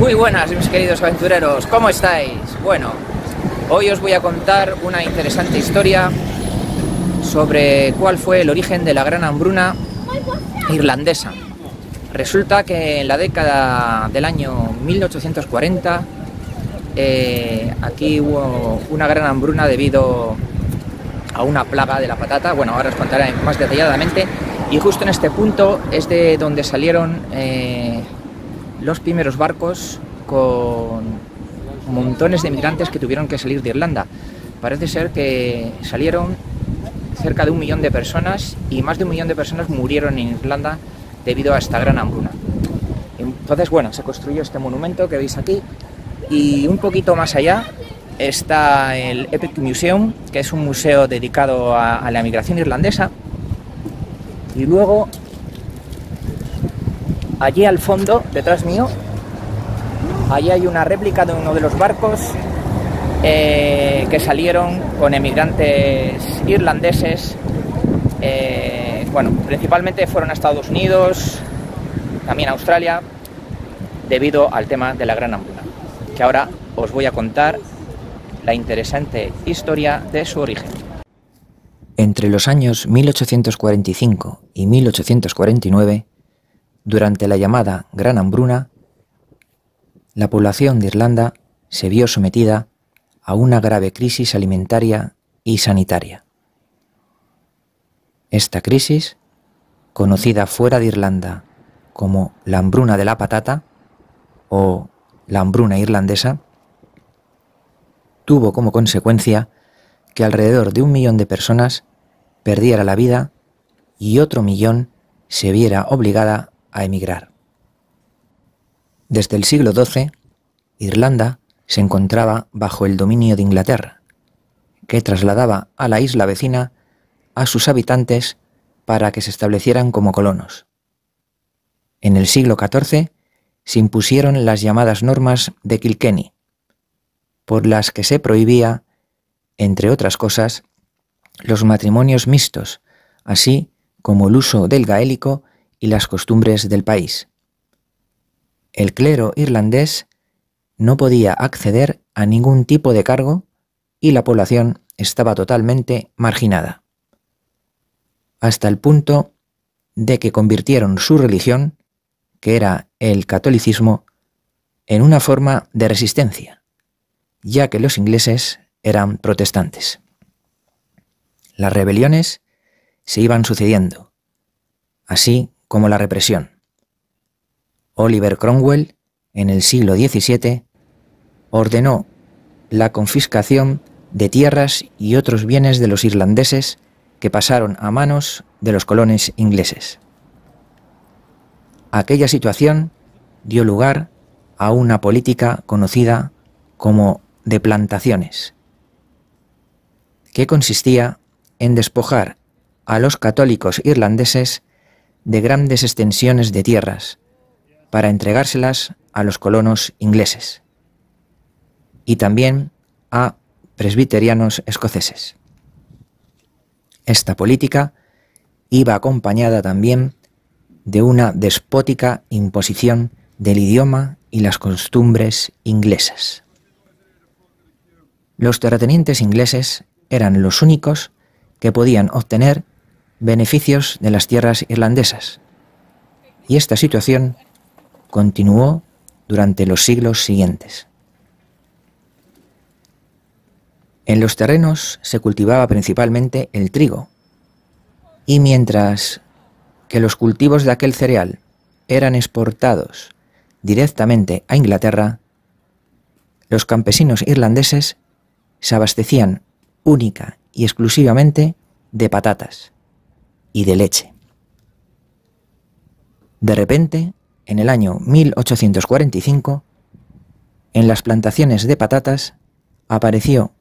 Muy buenas mis queridos aventureros, ¿cómo estáis? Bueno, hoy os voy a contar una interesante historia sobre cuál fue el origen de la gran hambruna irlandesa. Resulta que en la década del año 1840 eh, aquí hubo una gran hambruna debido a una plaga de la patata. Bueno, ahora os contaré más detalladamente. Y justo en este punto es de donde salieron eh, los primeros barcos con montones de migrantes que tuvieron que salir de Irlanda. Parece ser que salieron cerca de un millón de personas y más de un millón de personas murieron en Irlanda debido a esta gran hambruna. Entonces, bueno, se construyó este monumento que veis aquí y un poquito más allá está el Epic Museum, que es un museo dedicado a, a la migración irlandesa. Y luego Allí al fondo, detrás mío, allí hay una réplica de uno de los barcos eh, que salieron con emigrantes irlandeses. Eh, bueno, principalmente fueron a Estados Unidos, también a Australia, debido al tema de la gran hambruna, que ahora os voy a contar la interesante historia de su origen. Entre los años 1845 y 1849, durante la llamada Gran Hambruna, la población de Irlanda se vio sometida a una grave crisis alimentaria y sanitaria. Esta crisis, conocida fuera de Irlanda como la hambruna de la patata o la hambruna irlandesa, tuvo como consecuencia que alrededor de un millón de personas perdiera la vida y otro millón se viera obligada a emigrar. Desde el siglo XII, Irlanda se encontraba bajo el dominio de Inglaterra, que trasladaba a la isla vecina a sus habitantes para que se establecieran como colonos. En el siglo XIV se impusieron las llamadas normas de Kilkenny, por las que se prohibía, entre otras cosas, los matrimonios mixtos, así como el uso del gaélico y las costumbres del país. El clero irlandés no podía acceder a ningún tipo de cargo y la población estaba totalmente marginada, hasta el punto de que convirtieron su religión, que era el catolicismo, en una forma de resistencia, ya que los ingleses eran protestantes. Las rebeliones se iban sucediendo, así como la represión. Oliver Cromwell, en el siglo XVII, ordenó la confiscación de tierras y otros bienes de los irlandeses que pasaron a manos de los colones ingleses. Aquella situación dio lugar a una política conocida como de plantaciones, que consistía en despojar a los católicos irlandeses de grandes extensiones de tierras para entregárselas a los colonos ingleses y también a presbiterianos escoceses. Esta política iba acompañada también de una despótica imposición del idioma y las costumbres inglesas. Los terratenientes ingleses eran los únicos que podían obtener beneficios de las tierras irlandesas. Y esta situación continuó durante los siglos siguientes. En los terrenos se cultivaba principalmente el trigo, y mientras que los cultivos de aquel cereal eran exportados directamente a Inglaterra, los campesinos irlandeses se abastecían única y exclusivamente de patatas, y de leche. De repente, en el año 1845, en las plantaciones de patatas apareció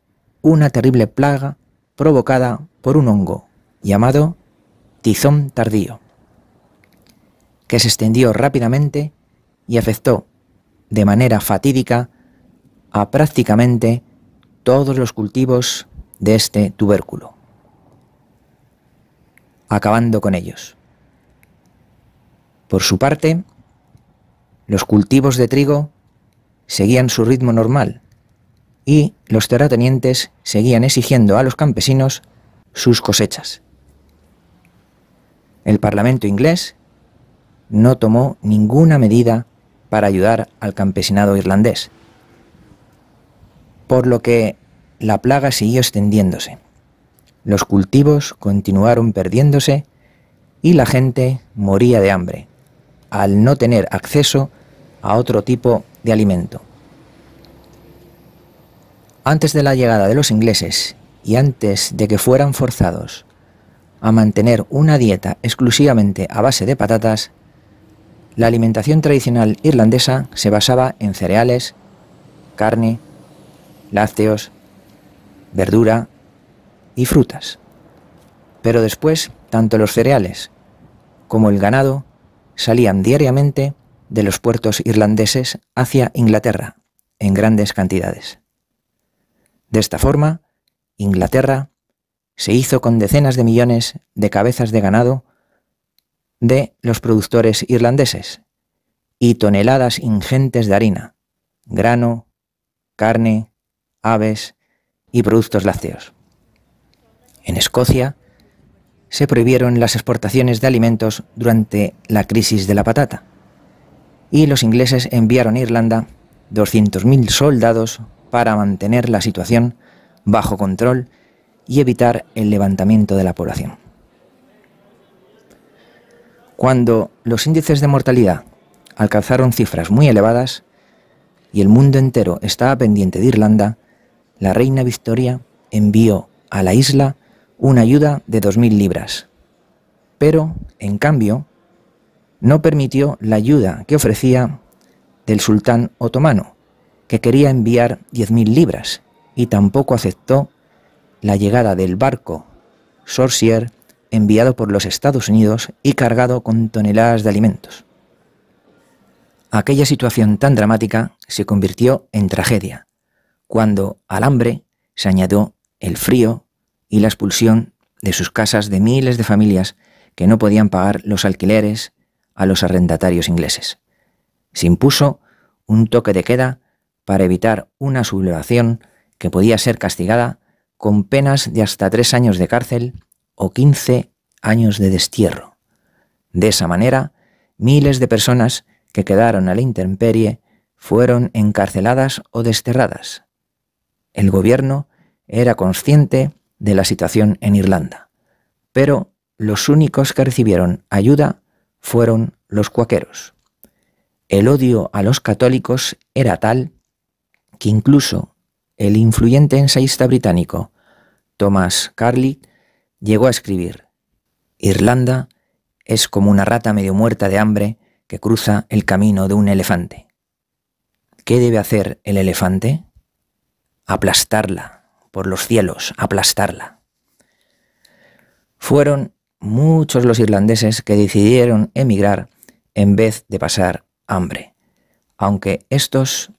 una terrible plaga provocada por un hongo llamado tizón tardío, que se extendió rápidamente y afectó de manera fatídica a prácticamente todos los cultivos de este tubérculo acabando con ellos. Por su parte, los cultivos de trigo seguían su ritmo normal y los terratenientes seguían exigiendo a los campesinos sus cosechas. El Parlamento inglés no tomó ninguna medida para ayudar al campesinado irlandés, por lo que la plaga siguió extendiéndose los cultivos continuaron perdiéndose y la gente moría de hambre, al no tener acceso a otro tipo de alimento. Antes de la llegada de los ingleses y antes de que fueran forzados a mantener una dieta exclusivamente a base de patatas, la alimentación tradicional irlandesa se basaba en cereales, carne, lácteos, verdura y frutas. Pero después, tanto los cereales como el ganado salían diariamente de los puertos irlandeses hacia Inglaterra, en grandes cantidades. De esta forma, Inglaterra se hizo con decenas de millones de cabezas de ganado de los productores irlandeses y toneladas ingentes de harina, grano, carne, aves y productos lácteos. En Escocia se prohibieron las exportaciones de alimentos durante la crisis de la patata y los ingleses enviaron a Irlanda 200.000 soldados para mantener la situación bajo control y evitar el levantamiento de la población. Cuando los índices de mortalidad alcanzaron cifras muy elevadas y el mundo entero estaba pendiente de Irlanda, la reina Victoria envió a la isla una ayuda de 2.000 libras, pero, en cambio, no permitió la ayuda que ofrecía del sultán otomano, que quería enviar 10.000 libras, y tampoco aceptó la llegada del barco Sorcier enviado por los Estados Unidos y cargado con toneladas de alimentos. Aquella situación tan dramática se convirtió en tragedia, cuando al hambre se añadió el frío y la expulsión de sus casas de miles de familias que no podían pagar los alquileres a los arrendatarios ingleses. Se impuso un toque de queda para evitar una sublevación que podía ser castigada con penas de hasta tres años de cárcel o quince años de destierro. De esa manera, miles de personas que quedaron a la intemperie fueron encarceladas o desterradas. El gobierno era consciente de la situación en Irlanda. Pero los únicos que recibieron ayuda fueron los cuaqueros. El odio a los católicos era tal que incluso el influyente ensayista británico Thomas Carly llegó a escribir, Irlanda es como una rata medio muerta de hambre que cruza el camino de un elefante. ¿Qué debe hacer el elefante? Aplastarla por los cielos, aplastarla. Fueron muchos los irlandeses que decidieron emigrar en vez de pasar hambre, aunque estos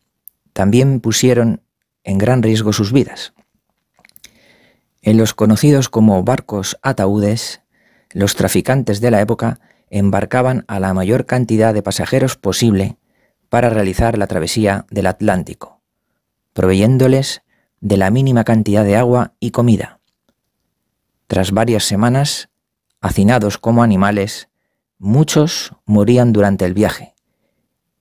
también pusieron en gran riesgo sus vidas. En los conocidos como barcos ataúdes, los traficantes de la época embarcaban a la mayor cantidad de pasajeros posible para realizar la travesía del Atlántico, proveyéndoles de la mínima cantidad de agua y comida. Tras varias semanas, hacinados como animales, muchos morían durante el viaje.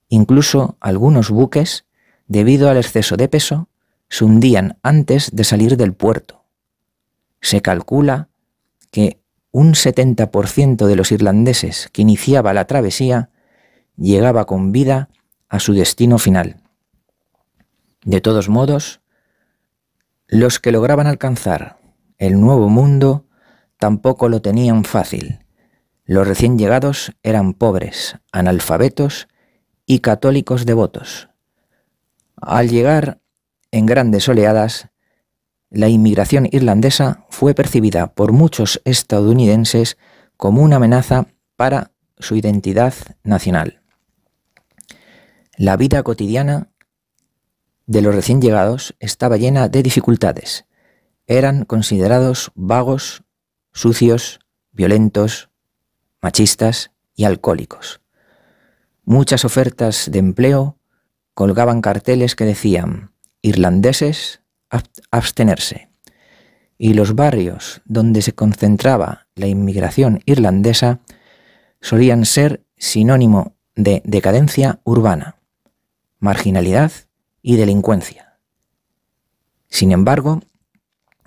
Incluso algunos buques, debido al exceso de peso, se hundían antes de salir del puerto. Se calcula que un 70% de los irlandeses que iniciaba la travesía llegaba con vida a su destino final. De todos modos, los que lograban alcanzar el nuevo mundo tampoco lo tenían fácil. Los recién llegados eran pobres, analfabetos y católicos devotos. Al llegar en grandes oleadas, la inmigración irlandesa fue percibida por muchos estadounidenses como una amenaza para su identidad nacional. La vida cotidiana de los recién llegados estaba llena de dificultades. Eran considerados vagos, sucios, violentos, machistas y alcohólicos. Muchas ofertas de empleo colgaban carteles que decían irlandeses abstenerse. Y los barrios donde se concentraba la inmigración irlandesa solían ser sinónimo de decadencia urbana, marginalidad y delincuencia. Sin embargo,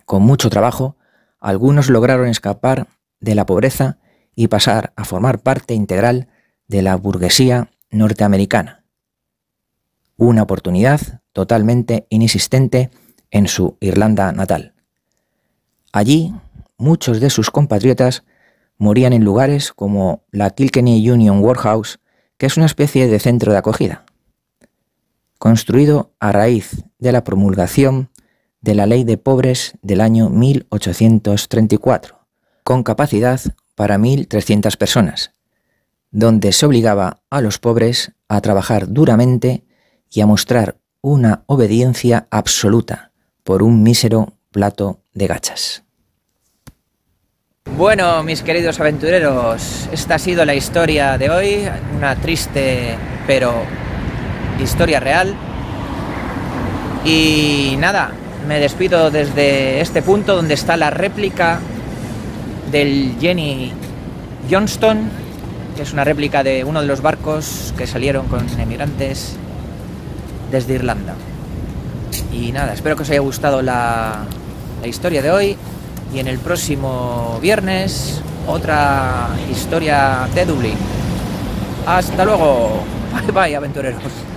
con mucho trabajo, algunos lograron escapar de la pobreza y pasar a formar parte integral de la burguesía norteamericana. Una oportunidad totalmente inexistente en su Irlanda natal. Allí, muchos de sus compatriotas morían en lugares como la Kilkenny Union Warehouse, que es una especie de centro de acogida construido a raíz de la promulgación de la Ley de Pobres del año 1834, con capacidad para 1.300 personas, donde se obligaba a los pobres a trabajar duramente y a mostrar una obediencia absoluta por un mísero plato de gachas. Bueno, mis queridos aventureros, esta ha sido la historia de hoy, una triste pero historia real. Y nada, me despido desde este punto donde está la réplica del Jenny Johnston, que es una réplica de uno de los barcos que salieron con emigrantes desde Irlanda. Y nada, espero que os haya gustado la, la historia de hoy y en el próximo viernes otra historia de Dublín. Hasta luego. Bye bye, aventureros.